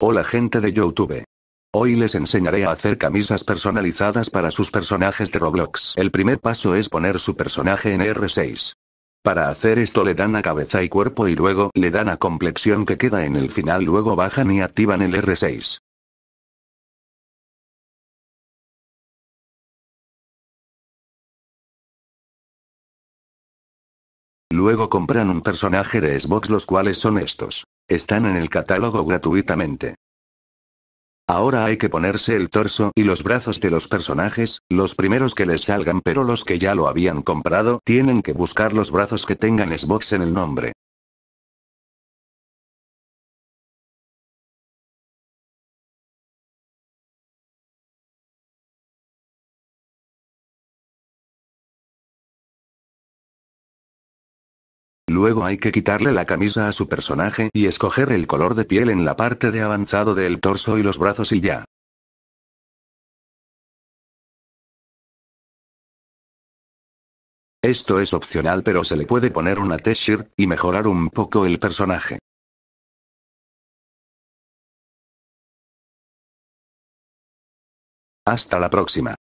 Hola gente de Youtube. Hoy les enseñaré a hacer camisas personalizadas para sus personajes de Roblox. El primer paso es poner su personaje en R6. Para hacer esto le dan a cabeza y cuerpo y luego le dan a complexión que queda en el final luego bajan y activan el R6. Luego compran un personaje de Xbox los cuales son estos. Están en el catálogo gratuitamente. Ahora hay que ponerse el torso y los brazos de los personajes, los primeros que les salgan pero los que ya lo habían comprado tienen que buscar los brazos que tengan Xbox en el nombre. Luego hay que quitarle la camisa a su personaje y escoger el color de piel en la parte de avanzado del torso y los brazos y ya. Esto es opcional pero se le puede poner una t-shirt, y mejorar un poco el personaje. Hasta la próxima.